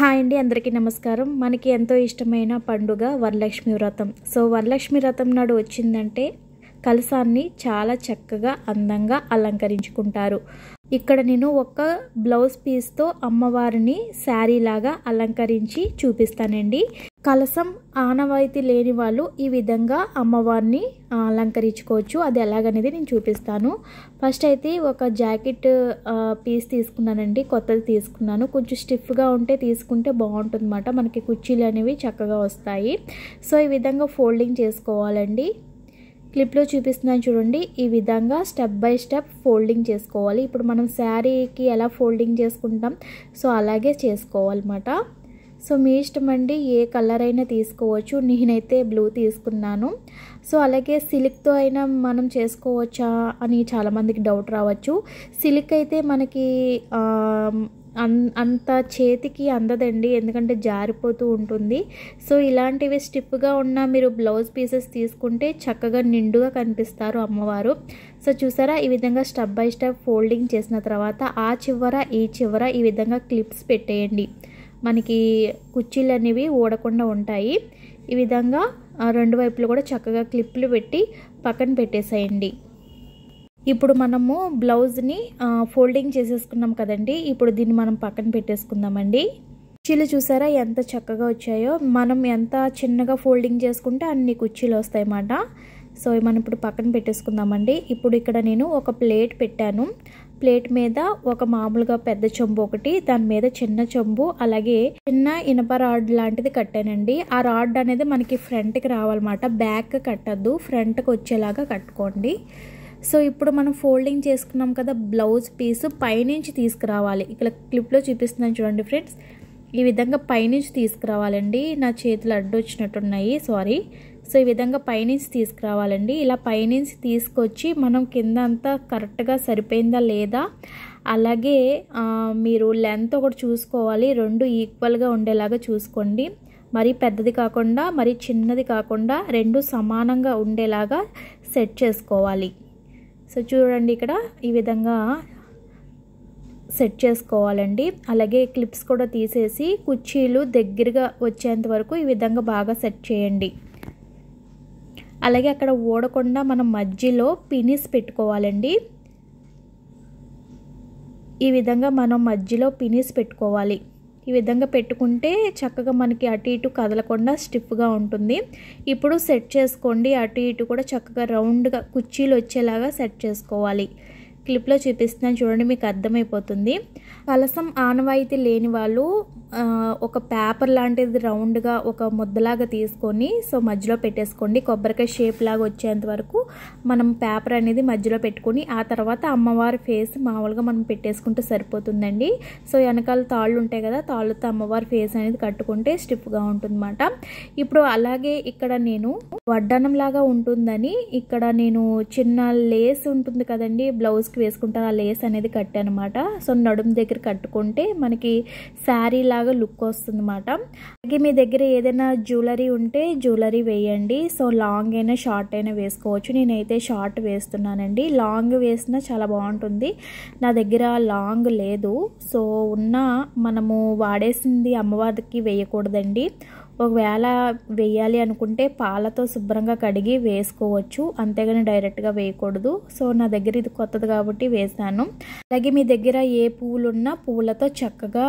hi అండి అందరికీ నమస్కారం మనకి ఎంతో ఇష్టమైన పండుగ వరలక్ష్మి వ్రతం సో వరలక్ష్మి వ్రతం నాడు వచ్చిందంటే కలసాన్ని చాలా చక్కగా అందంగా అలంకరించుకుంటారు ఇక్కడ నేను ఒక బ్లౌజ్ పీస్తో అమ్మవారిని శారీలాగా అలంకరించి చూపిస్తానండి కలసం ఆనవాయితీ లేని వాళ్ళు ఈ విధంగా అమ్మవారిని అలంకరించుకోవచ్చు అది ఎలాగనేది నేను చూపిస్తాను ఫస్ట్ అయితే ఒక జాకెట్ పీస్ తీసుకున్నానండి కొత్తది తీసుకున్నాను కొంచెం స్టిఫ్గా ఉంటే తీసుకుంటే బాగుంటుందన్నమాట మనకి కుర్చీలు అనేవి చక్కగా వస్తాయి సో ఈ విధంగా ఫోల్డింగ్ చేసుకోవాలండి క్లిప్లో చూపిస్తున్నాను చూడండి ఈ విధంగా స్టెప్ బై స్టెప్ ఫోల్డింగ్ చేసుకోవాలి ఇప్పుడు మనం శారీకి ఎలా ఫోల్డింగ్ చేసుకుంటాం సో అలాగే చేసుకోవాలన్నమాట సో మీ ఇష్టం అండి ఏ కలర్ అయినా తీసుకోవచ్చు నేనైతే బ్లూ తీసుకున్నాను సో అలాగే సిల్క్తో అయినా మనం చేసుకోవచ్చా అని చాలామందికి డౌట్ రావచ్చు సిల్క్ అయితే మనకి అంత చేతికి అందదండి ఎందుకంటే జారిపోతూ ఉంటుంది సో ఇలాంటివి స్టిప్గా ఉన్న మీరు బ్లౌజ్ పీసెస్ తీసుకుంటే చక్కగా నిండుగా కనిపిస్తారు అమ్మవారు సో చూసారా ఈ విధంగా స్టెప్ బై స్టెప్ ఫోల్డింగ్ చేసిన తర్వాత ఆ చివర ఈ చివర ఈ విధంగా క్లిప్స్ పెట్టేయండి మనకి కుర్చీలు అనేవి ఊడకుండా ఉంటాయి ఈ విధంగా రెండు వైపులు కూడా చక్కగా క్లిప్లు పెట్టి పక్కన పెట్టేసేయండి ఇప్పుడు మనము బ్లౌజ్ని ఫోల్డింగ్ చేసేసుకున్నాం కదండి ఇప్పుడు దీన్ని మనం పక్కన పెట్టేసుకుందామండి కుర్చీలు చూసారా ఎంత చక్కగా వచ్చాయో మనం ఎంత చిన్నగా ఫోల్డింగ్ చేసుకుంటే అన్ని కుర్చీలు వస్తాయి అన్నమాట సో మనం ఇప్పుడు పక్కన పెట్టేసుకుందామండి ఇప్పుడు ఇక్కడ నేను ఒక ప్లేట్ పెట్టాను ప్లేట్ మీద ఒక మామూలుగా పెద్ద చెంబు ఒకటి దాని మీద చిన్న చెంబు అలాగే చిన్న ఇనప రాడ్ లాంటిది కట్టానండి ఆ రాడ్ అనేది మనకి ఫ్రంట్కి రావాలన్నమాట బ్యాక్ కట్టద్దు ఫ్రంట్కి వచ్చేలాగా కట్టుకోండి సో ఇప్పుడు మనం ఫోల్డింగ్ చేసుకున్నాం కదా బ్లౌజ్ పీస్ పైనుంచి తీసుకురావాలి ఇక్కడ క్లిప్లో చూపిస్తున్నాను చూడండి ఫ్రెండ్స్ ఈ విధంగా పైనుంచి తీసుకురావాలండి నా చేతులు అడ్డు వచ్చినట్టున్నాయి సారీ సో ఈ విధంగా పైనుంచి తీసుకురావాలండి ఇలా పైనుంచి తీసుకొచ్చి మనం కింద అంతా కరెక్ట్గా సరిపోయిందా లేదా అలాగే మీరు లెంత్ ఒకటి చూసుకోవాలి రెండు ఈక్వల్గా ఉండేలాగా చూసుకోండి మరీ పెద్దది కాకుండా మరి చిన్నది కాకుండా రెండు సమానంగా ఉండేలాగా సెట్ చేసుకోవాలి సో చూడండి ఇక్కడ ఈ విధంగా సెట్ చేసుకోవాలండి అలాగే క్లిప్స్ కూడా తీసేసి కుర్చీలు దగ్గరగా వచ్చేంత వరకు ఈ విధంగా బాగా సెట్ చేయండి అలాగే అక్కడ ఓడకుండా మనం మధ్యలో పినిస్ పెట్టుకోవాలండి ఈ విధంగా మనం మధ్యలో పినిస్ పెట్టుకోవాలి ఈ విధంగా పెట్టుకుంటే చక్కగా మనకి అటు ఇటు కదలకుండా స్టిఫ్గా ఉంటుంది ఇప్పుడు సెట్ చేసుకోండి అటు ఇటు కూడా చక్కగా రౌండ్గా కుర్చీలు వచ్చేలాగా సెట్ చేసుకోవాలి క్లిప్లో చూపిస్తున్నాను చూడండి మీకు అర్థమైపోతుంది కలసం ఆనవాయితీ లేని వాళ్ళు ఒక పేపర్ లాంటిది రౌండ్గా ఒక ముద్దలాగా తీసుకొని సో మధ్యలో పెట్టేసుకోండి కొబ్బరికాయ షేప్ లాగా వచ్చేంత వరకు మనం పేపర్ అనేది మధ్యలో పెట్టుకొని ఆ తర్వాత అమ్మవారి ఫేస్ మామూలుగా మనం పెట్టేసుకుంటే సరిపోతుందండి సో వెనకాల తాళ్ళు ఉంటాయి కదా తాళ్ళతో అమ్మవారి ఫేస్ అనేది కట్టుకుంటే స్టిప్గా ఉంటుందన్నమాట ఇప్పుడు అలాగే ఇక్కడ నేను వడ్డానం లాగా ఉంటుందని ఇక్కడ నేను చిన్న లేస్ ఉంటుంది కదండి బ్లౌజ్కి వేసుకుంటాను ఆ లేస్ అనేది అనమాట సో నడుము దగ్గర కట్టుకుంటే మనకి శారీ లాగా లుక్ వస్తుంది అనమాట అలాగే మీ దగ్గర ఏదైనా జ్యువెలరీ ఉంటే జ్యువెలరీ వేయండి సో లాంగ్ అయినా షార్ట్ అయినా వేసుకోవచ్చు నేనైతే షార్ట్ వేస్తున్నానండి లాంగ్ వేసినా చాలా బాగుంటుంది నా దగ్గర లాంగ్ లేదు సో ఉన్న మనము వాడేసింది అమ్మవారికి వేయకూడదండి ఒకవేళ వేయాలి అనుకుంటే పాలతో శుభ్రంగా కడిగి వేసుకోవచ్చు అంతేగాని డైరెక్ట్గా వేయకూడదు సో నా దగ్గర ఇది కొత్తది కాబట్టి వేసాను అలాగే మీ దగ్గర ఏ పూలున్నా పూలతో చక్కగా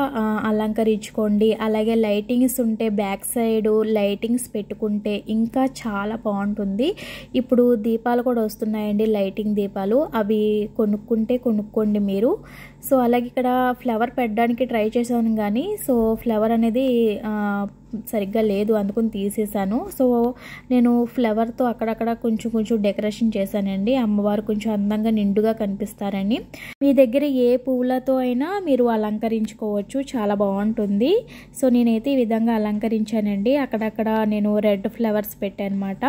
అలంకరించుకోండి అలాగే లైటింగ్స్ ఉంటే బ్యాక్ సైడ్ లైటింగ్స్ పెట్టుకుంటే ఇంకా చాలా బాగుంటుంది ఇప్పుడు దీపాలు కూడా వస్తున్నాయండి లైటింగ్ దీపాలు అవి కొనుక్కుంటే కొనుక్కోండి మీరు సో అలాగే ఇక్కడ ఫ్లవర్ పెట్టడానికి ట్రై చేశాను కానీ సో ఫ్లవర్ అనేది సరిగ్గా లేదు అందుకని తీసేసాను సో నేను ఫ్లవర్తో అక్కడక్కడ కొంచెం కొంచెం డెకరేషన్ చేశానండి అమ్మవారు కొంచెం అందంగా నిండుగా కనిపిస్తారని మీ దగ్గర ఏ పువ్వులతో అయినా మీరు అలంకరించుకోవచ్చు చాలా బాగుంటుంది సో నేనైతే ఈ విధంగా అలంకరించానండి అక్కడక్కడ నేను రెడ్ ఫ్లవర్స్ అనమాట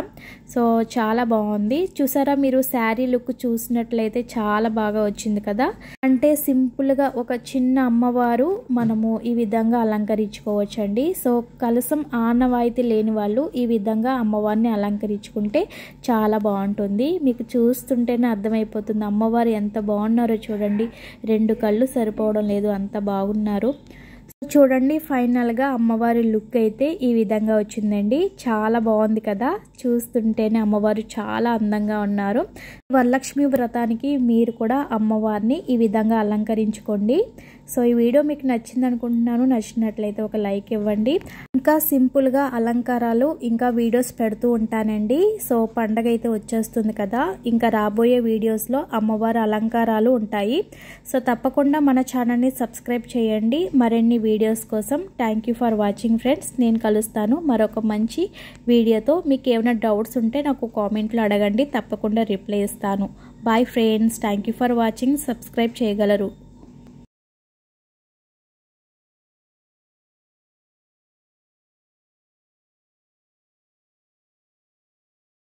సో చాలా బాగుంది చూసారా మీరు శారీ లుక్ చూసినట్లయితే చాలా బాగా వచ్చింది కదా అంటే సిమ్ సింపుల్గా ఒక చిన్న అమ్మవారు మనము ఈ విధంగా అలంకరించుకోవచ్చండి సో కలసం ఆనవాయితీ లేని వాళ్ళు ఈ విధంగా అమ్మవారిని అలంకరించుకుంటే చాలా బాగుంటుంది మీకు చూస్తుంటేనే అర్థమైపోతుంది అమ్మవారు ఎంత బాగున్నారో చూడండి రెండు కళ్ళు సరిపోవడం లేదు అంత బాగున్నారు చూడండి ఫైనల్గా అమ్మవారి లుక్ అయితే ఈ విధంగా వచ్చిందండి చాలా బాగుంది కదా చూస్తుంటేనే అమ్మవారు చాలా అందంగా ఉన్నారు వరలక్ష్మి వ్రతానికి మీరు కూడా అమ్మవారిని ఈ విధంగా అలంకరించుకోండి సో ఈ వీడియో మీకు నచ్చింది అనుకుంటున్నాను నచ్చినట్లయితే ఒక లైక్ ఇవ్వండి ఇంకా సింపుల్గా అలంకారాలు ఇంకా వీడియోస్ పెడుతూ ఉంటానండి సో పండగ అయితే వచ్చేస్తుంది కదా ఇంకా రాబోయే వీడియోస్లో అమ్మవారి అలంకారాలు ఉంటాయి సో తప్పకుండా మన ఛానల్ని సబ్స్క్రైబ్ చేయండి మరిన్ని వీడియోస్ కోసం thank you for watching friends నేను కలుస్తాను మరొక మంచి వీడియోతో మీకు ఏమైనా డౌట్స్ ఉంటే నాకు కామెంట్లో అడగండి తప్పకుండా రిప్లై ఇస్తాను bye friends thank you for watching subscribe చేయగలరు